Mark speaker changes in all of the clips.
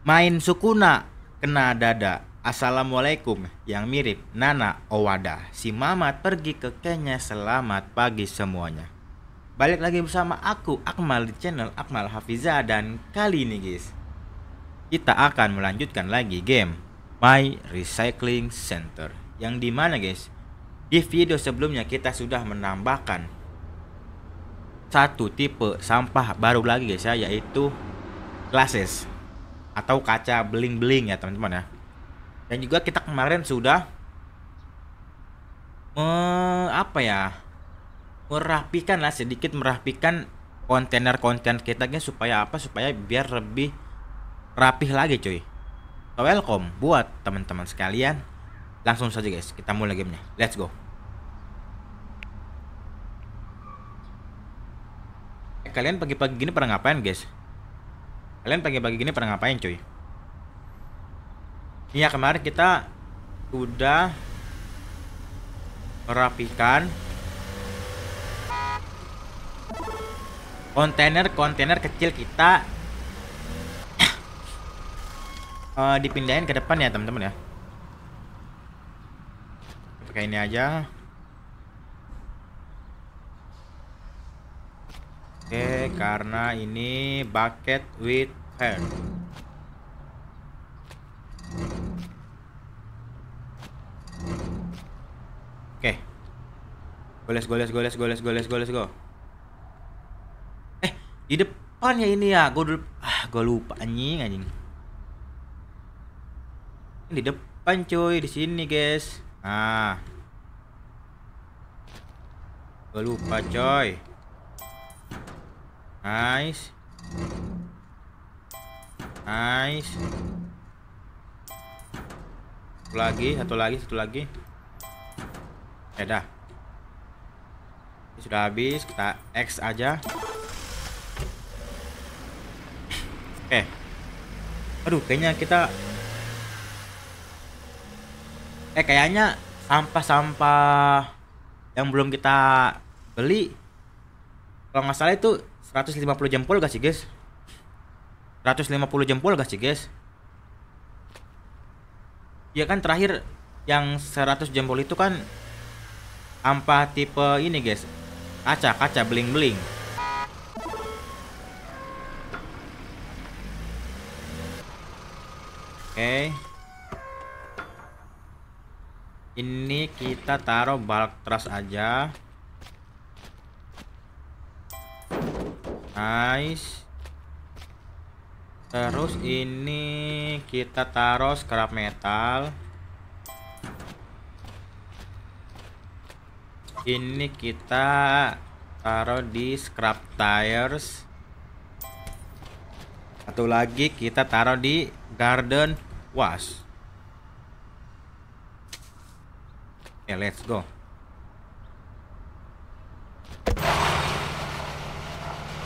Speaker 1: Main sukuna kena dada. Assalamualaikum yang mirip Nana Owada. Si Mamat pergi ke Kenya. Selamat pagi semuanya. Balik lagi bersama aku Akmal di channel Akmal Hafiza dan kali ini guys kita akan melanjutkan lagi game My Recycling Center yang dimana guys di video sebelumnya kita sudah menambahkan satu tipe sampah baru lagi guys ya yaitu glasses atau kaca bling bling ya teman-teman ya. Dan juga kita kemarin sudah me, apa ya? merapikan lah sedikit merapikan kontainer konten kita supaya apa? Supaya biar lebih rapih lagi cuy. Welcome buat teman-teman sekalian. Langsung saja guys, kita mulai gamenya. Let's go. Eh, kalian pagi-pagi gini pernah ngapain guys? Kalian pagi-pagi gini pernah ngapain cuy? Iya kemarin kita udah merapikan kontainer-kontainer kecil kita eh, dipindahin ke depan ya teman-teman ya. Pakai ini aja. Oke, karena ini bucket with hair. Oke. Goles goles goles goles goles goles go. Eh, di depan ya ini ya. Gue ah, gue lupa anjing anjing. Ini di depan cuy, di sini guys. Ah. Gue lupa coy. Nice. Nice. Satu lagi, satu lagi, satu lagi. Ya dah. sudah habis, kita X aja. Oke. Eh. Okay. Aduh, kayaknya kita Eh kayaknya sampah-sampah yang belum kita beli kalau nggak salah itu 150 jempol gak sih guys? 150 jempol gak sih guys? Ya kan terakhir yang 100 jempol itu kan Ampa tipe ini guys Kaca, kaca, bling-bling Oke okay. Ini kita taruh bulk trust aja Nice. Terus ini kita taruh scrap metal. Ini kita taruh di scrap tires. Satu lagi kita taruh di garden wash. Okay, let's go.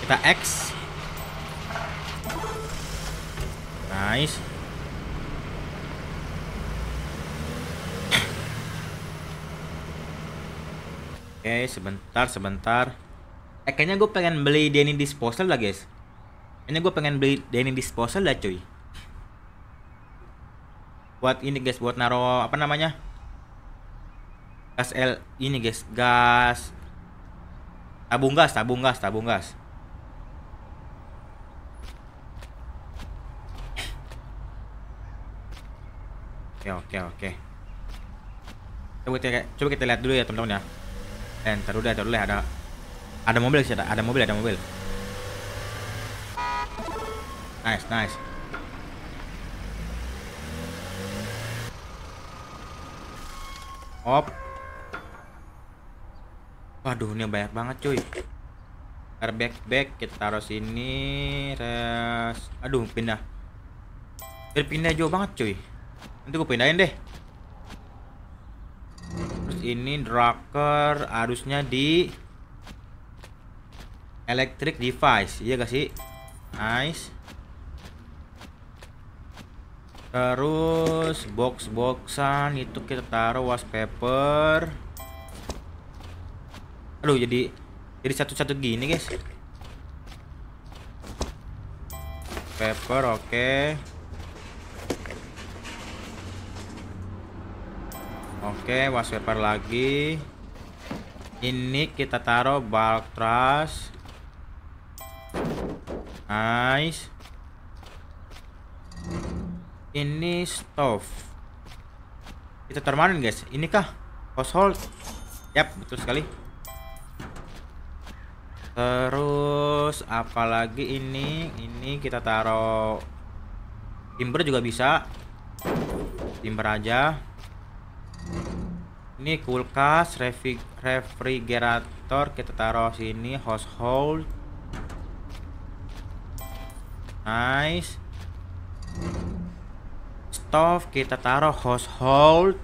Speaker 1: Kita X. Nice. Oke, okay, sebentar, sebentar. Eh, kayaknya gue pengen beli Denny Disposal lah, guys. Kayaknya gue pengen beli Denny Disposal lah, cuy. Buat ini, guys, buat naro apa namanya? Gas L ini, guys. Gas tabung gas, tabung gas, tabung gas. Oke, oke, oke. Coba kita coba kita lihat dulu ya, teman-teman ya. Dan taruh dulu, taruh dulu ada ada mobil sih, ada, ada mobil, ada mobil. Nice, nice. Op. Waduh, ini banyak banget, cuy. Airbag back kita taruh sini. Res. Aduh, pindah. Berpindah jauh banget, cuy. Nanti gue pindahin deh. Terus ini drucker harusnya di electric device. Iya gak sih? Nice. Terus box-boxan itu kita taruh wallpaper. Aduh jadi jadi satu-satu gini guys. Paper oke. Okay. Oke, wallpaper lagi. Ini kita taruh bulk trash. Nice. Ini stove. Kita termanin guys. Ini kah? Household. Yap, betul sekali. Terus apalagi ini? Ini kita taruh timber juga bisa. Timber aja ini kulkas refrigerator kita taruh sini household nice stove kita taruh household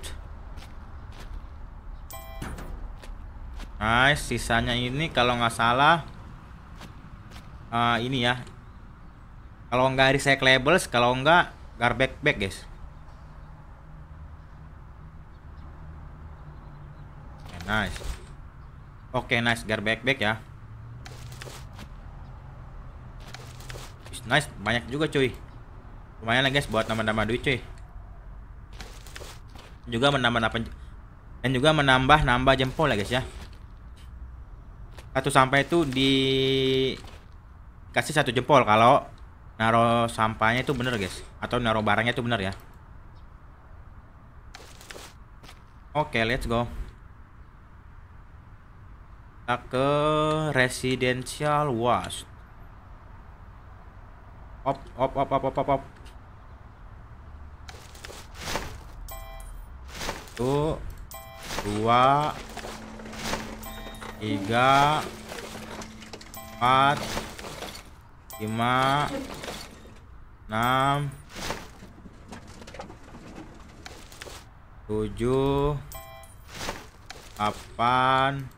Speaker 1: nice sisanya ini kalau nggak salah uh, ini ya kalau nggak recyclables kalau nggak garbage bag guys Nice. Oke, okay, nice. Gear back ya. Nice, banyak juga cuy. Lumayan lah guys buat nama-nama duit cuy. Juga menambah apa dan juga menambah-nambah jempol lah ya, guys ya. Satu sampai itu di kasih satu jempol kalau naruh sampahnya itu bener guys atau naruh barangnya itu bener ya. Oke, okay, let's go ke residential wash op op op op op op, op. satu dua tiga empat lima enam tujuh delapan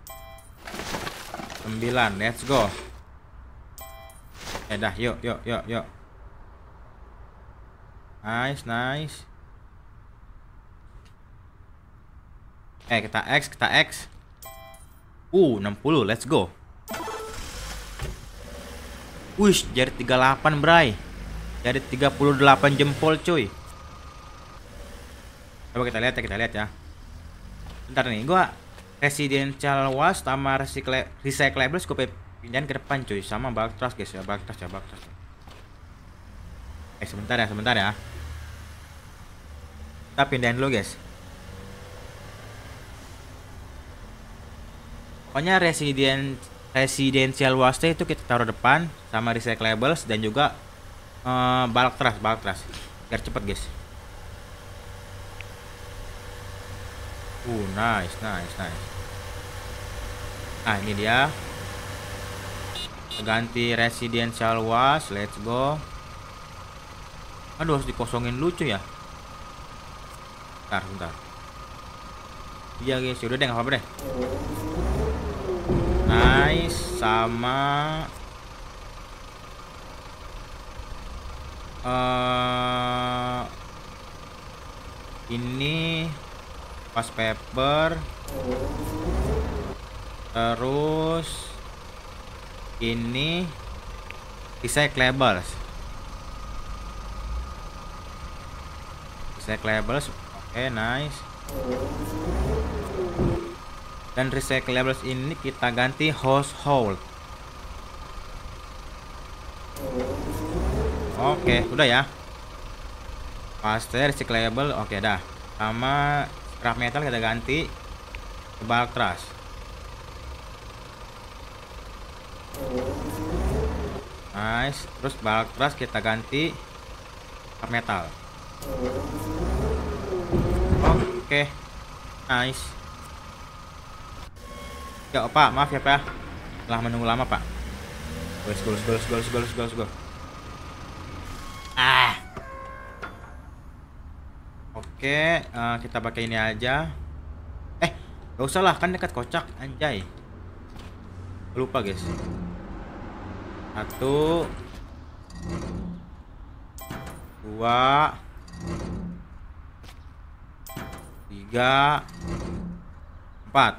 Speaker 1: 9 let's go eh dah yuk yuk yuk yuk nice nice eh kita X kita X uh 60 let's go Wish jadi 38 bray jadi 38 jempol cuy Coba kita lihat ya kita lihat ya ntar nih gua residential was sama recycle recyclable gue pindahin ke depan cuy sama trust guys ya trust ya trust eh sebentar ya sebentar ya kita pindahin dulu guys pokoknya resident residential waste itu kita taruh depan sama recyclables dan juga uh, eh, balak teras balak biar cepet guys uh nice nice nice Ah ini dia Ganti residential wash Let's go Aduh harus dikosongin lucu ya Bentar bentar Iya guys sudah ya deh gak apa-apa deh Nice Sama uh, Ini Pas paper terus ini recyclables recyclables oke nice dan recyclables ini kita ganti household oke okay, udah ya paste recyclable oke okay, dah sama scrap metal kita ganti tebal trust nice terus terus kita ganti metal oke okay. nice ya pak maaf ya pak telah menunggu lama pak Gue goals goals goals goals goals goals ah oke okay, uh, eh, kita pakai ini aja eh gak usah lah kan dekat kocak anjay lupa guys satu Dua Tiga Empat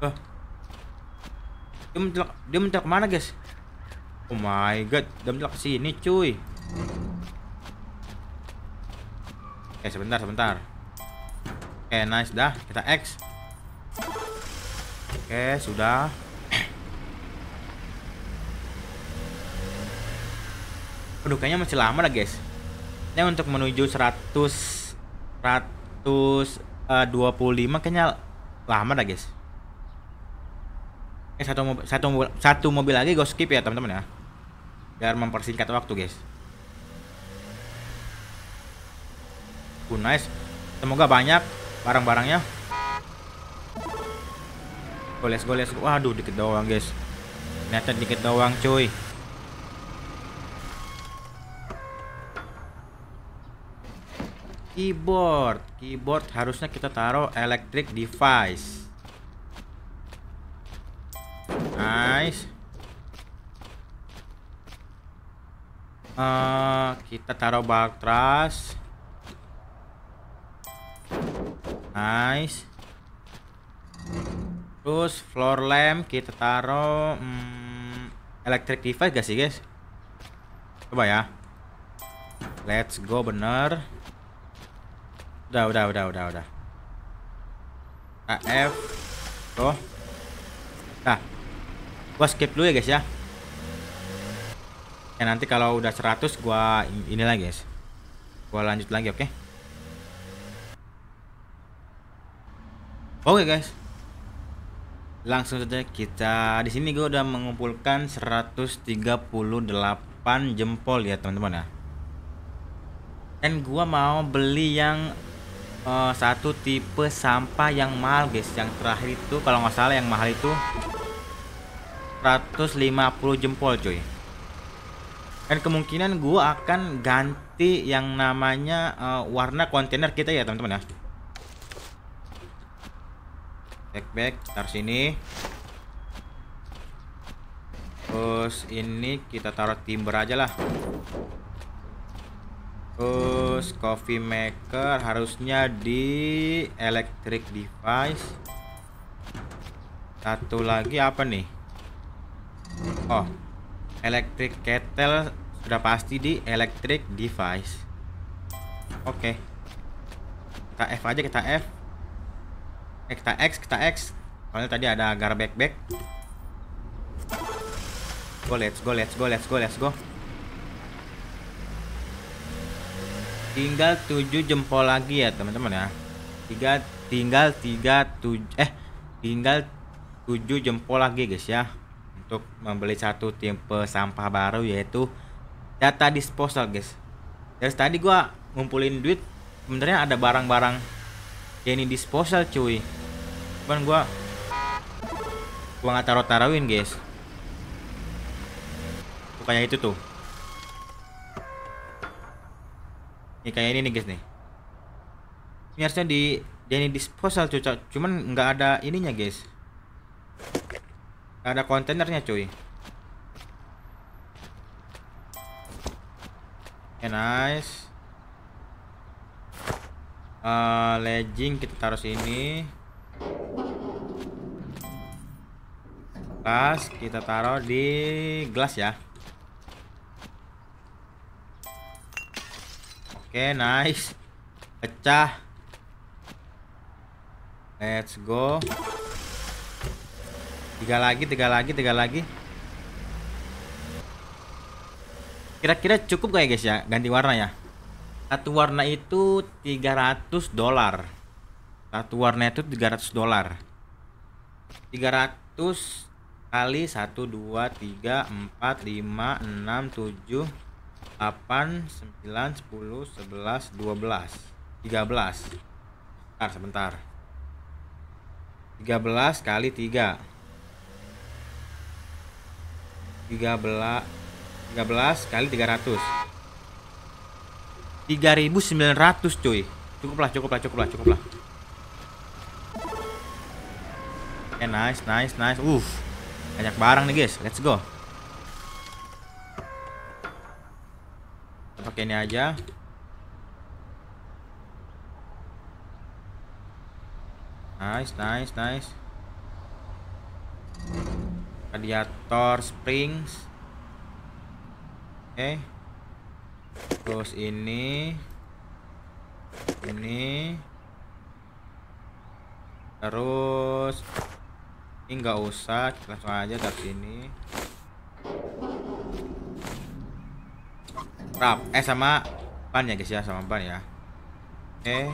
Speaker 1: Eh, Dia mencelak Dia mencelak kemana guys Oh my god Dia mencelak sini cuy Eh sebentar sebentar Oke eh, nice dah Kita X Oke, sudah. Aduh, kayaknya masih lama lah, guys. Ini untuk menuju 100 125 eh, kayaknya lama dah, guys. Eh, satu mobil, satu satu mobil lagi gue skip ya, teman-teman ya. Biar mempersingkat waktu, guys. Oh, nice. Semoga banyak barang-barangnya. Goles-goles. Waduh, dikit doang, guys. Ternyata dikit doang, cuy. Keyboard. Keyboard harusnya kita taruh electric device. Nice. Uh, kita taruh trust Nice. Terus floor lamp kita taruh hmm, electric device gak sih guys? Coba ya. Let's go bener. Udah udah udah udah udah. AF. Tuh. Nah. Gua skip dulu ya guys ya. Ya nanti kalau udah 100 gua ini lagi guys. Gua lanjut lagi oke. Okay? Oke okay, guys langsung saja kita di sini gue udah mengumpulkan 138 jempol ya teman-teman ya dan gua mau beli yang uh, satu tipe sampah yang mahal guys yang terakhir itu kalau nggak salah yang mahal itu 150 jempol cuy dan kemungkinan gua akan ganti yang namanya uh, warna kontainer kita ya teman-teman ya backpack taruh sini terus ini kita taruh timber aja lah terus coffee maker harusnya di electric device satu lagi apa nih oh electric kettle sudah pasti di electric device oke okay. kita F aja kita F eh, kita X kita X soalnya tadi ada garbage back go let's go let's go let's go let's go tinggal tujuh jempol lagi ya teman-teman ya tiga tinggal tiga 7 eh tinggal tujuh jempol lagi guys ya untuk membeli satu tipe sampah baru yaitu data disposal guys dari tadi gua ngumpulin duit sebenarnya ada barang-barang ya ini disposal cuy Cuman gua gua nggak taruh tarawin guys. bukannya itu tuh. Ini kayak ini nih guys nih. Ini harusnya di jadi disposal cuy, cuman nggak ada ininya guys. Gak ada kontainernya cuy. Okay, ya, nice. Uh, legging kita taruh sini. Kertas kita taruh di gelas ya. Oke, okay, nice. Pecah. Let's go. Tiga lagi, tiga lagi, tiga lagi. Kira-kira cukup kayak ya, guys ya ganti warna ya? Satu warna itu 300 dolar. Satu warna itu 300 dolar. 300 kali 1 2 3 4 5 6 7 8 9 10 11 12 13 sebentar sebentar 13 kali 3 13 13 kali 300 3900 cuy cukuplah cukuplah cukuplah cukuplah oke eh, okay, nice nice nice uff banyak barang nih guys, let's go. pakai ini aja. Nice, nice, nice. Radiator springs. Oke. Okay. Terus ini ini terus ini nggak usah langsung aja ke sini rap eh sama ban ya guys ya sama ban ya eh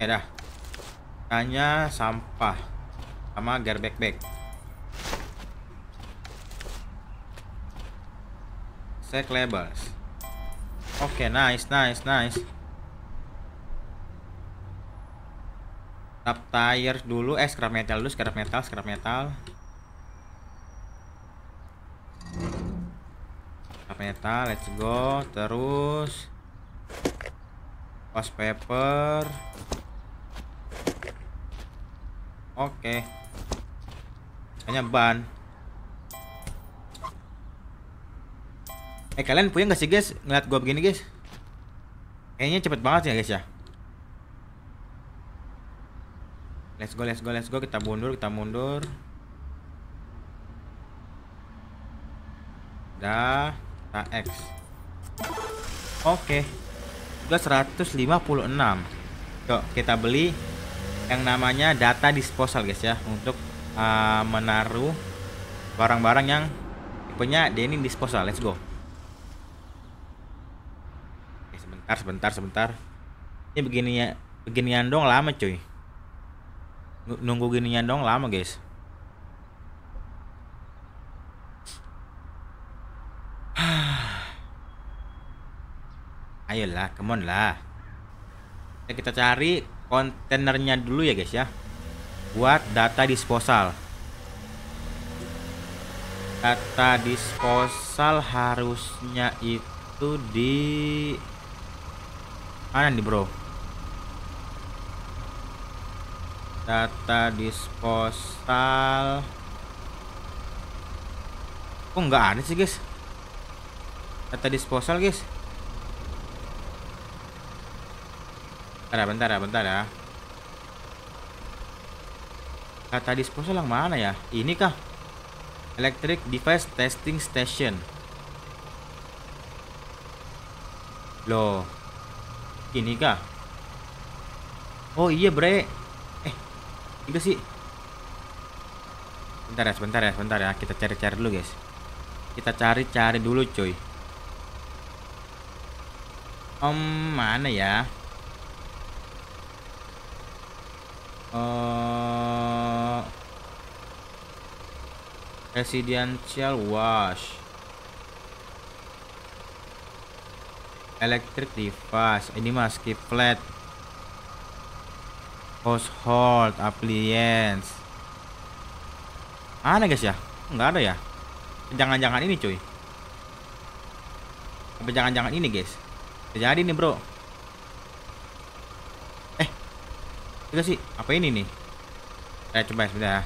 Speaker 1: ya dah hanya sampah sama gerbek back set labels oke okay, nice nice nice Scrap tire dulu, eh scrap metal dulu, scrap metal, scrap metal. Scrap metal, let's go. Terus post paper. Oke. Okay. Hanya ban. Eh kalian punya gak sih guys ngeliat gua begini guys? Kayaknya cepet banget ya guys ya. let's go let's go let's go kita mundur kita mundur dah kita X oke gua 156 yuk kita beli yang namanya data disposal guys ya untuk uh, menaruh barang-barang yang tipenya ini disposal let's go oke, sebentar sebentar sebentar ini begini ya beginian dong lama cuy nunggu gininya dong lama guys ayolah come on lah eh, kita cari kontainernya dulu ya guys ya buat data disposal data disposal harusnya itu di mana nih bro data disposal kok nggak ada sih guys data disposal guys bentar ya bentar ya bentar ya data disposal yang mana ya ini kah electric device testing station loh ini kah oh iya bre itu sih. Bentar ya, sebentar ya, sebentar ya. Kita cari-cari dulu, guys. Kita cari-cari dulu, coy. Om mana ya? Uh, residential wash electric device ini mah skip flat Household appliance. Ada guys ya? Enggak ada ya? Jangan-jangan ini cuy. Apa jangan-jangan ini guys? Terjadi nih bro. Eh, juga sih? Apa ini nih? Saya eh, coba ya, sebentar. Ya.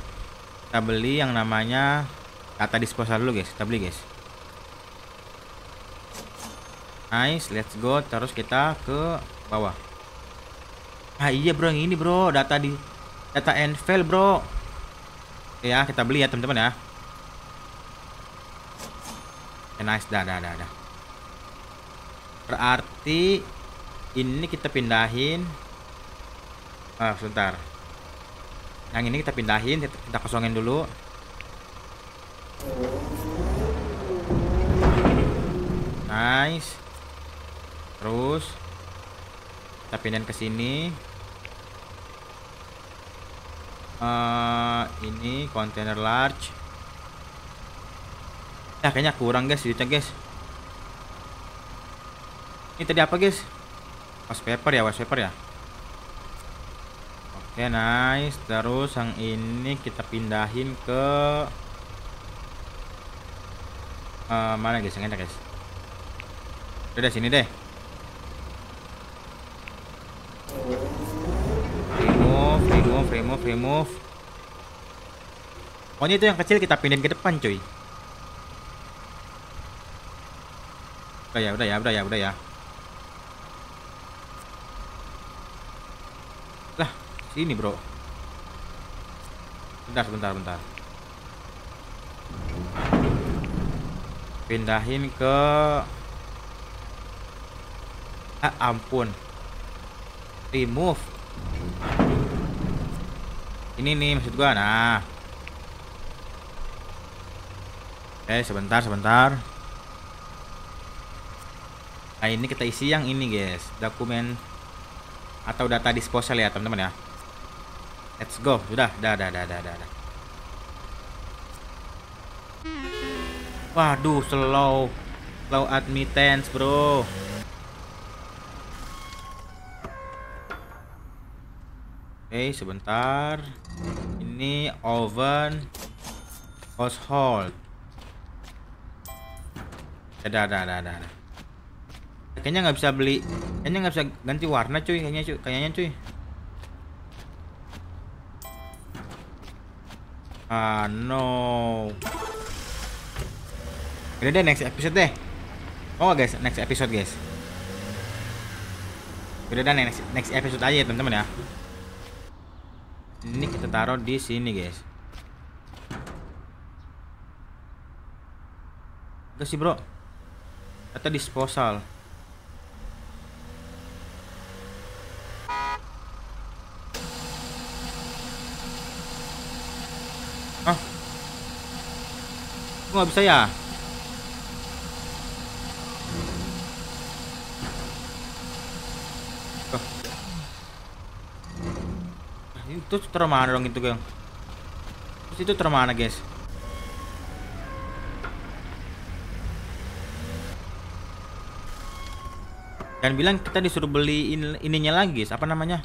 Speaker 1: Kita beli yang namanya kata disposal dulu guys. Kita beli guys. Nice, let's go. Terus kita ke bawah ah iya bro yang ini bro data di data envel bro ya kita beli ya teman-teman ya, ya nice dah dah dah dah berarti ini kita pindahin ah sebentar yang ini kita pindahin kita kosongin dulu nice terus kita pindahin ke sini uh, ini kontainer large ya nah, kayaknya kurang guys duitnya guys ini tadi apa guys paper ya paper ya oke okay, nice terus yang ini kita pindahin ke uh, mana guys yang enak guys udah sini deh Free move, free move, free move. Pokoknya itu yang kecil kita pindahin ke depan, cuy. Udah ya, udah ya, udah ya, udah ya. Lah, sini, Bro. Bentar, bentar, bentar. Pindahin ke Ah, ampun. Remove ini nih maksud gua nah eh sebentar sebentar nah ini kita isi yang ini guys dokumen atau data disposal ya teman-teman ya let's go sudah dah dah dah dah dah waduh slow slow admittance bro Oke, eh, sebentar. Ini oven household. Ada, ya, ada, ada, ada. Kayaknya nggak bisa beli, kayaknya nggak bisa ganti warna cuy, kayaknya cuy, kayaknya cuy. Ah no. Berada deh next episode deh. Oh guys, next episode guys. Udah deh next, next episode aja ya teman-teman ya taruh di sini guys Kasih, sih bro atau disposal ah Gak bisa ya itu termana dong itu geng terus itu termana guys dan bilang kita disuruh beli in, ininya lagi guys apa namanya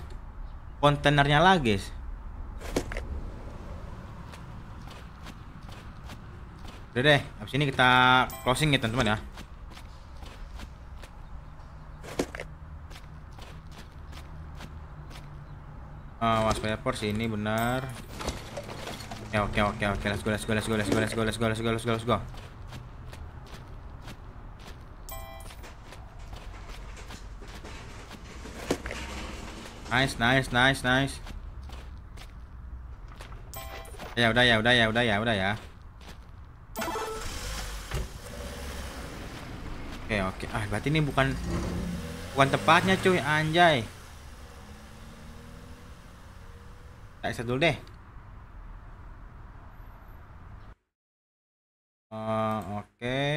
Speaker 1: kontainernya lagi guys udah deh abis ini kita closing ya teman-teman ya Eh, waspada waspada por sini benar. Ya oke oke oke let's go let's go let's go let's go let's go let's go let's go let's go let's go. Nice nice nice nice. Ya udah ya udah ya udah ya udah ya. Oke oke. Ah berarti ini bukan bukan tepatnya, cuy anjay. Exit dulu deh. Uh, Oke. Okay.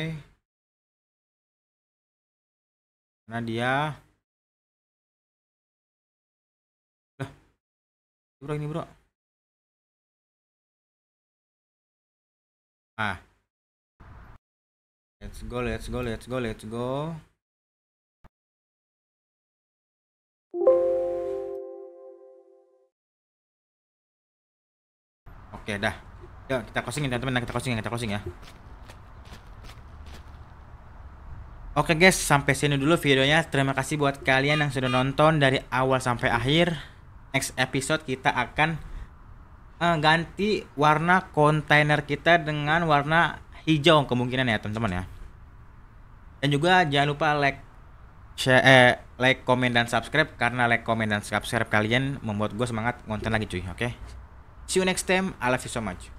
Speaker 1: Karena dia Lah. Bro ini, Bro. Ah. Let's go, let's go, let's go, let's go. Oke, dah. Yuk, kita closing ya, teman-teman. Nah, kita closing ya, kita closing ya. Oke guys, sampai sini dulu videonya. Terima kasih buat kalian yang sudah nonton dari awal sampai akhir. Next episode kita akan uh, ganti warna kontainer kita dengan warna hijau kemungkinan ya, teman-teman ya. Dan juga jangan lupa like share, eh, like, comment dan subscribe karena like, comment dan subscribe kalian membuat gue semangat ngonten lagi cuy, oke? Okay? See you next time. I love you so much.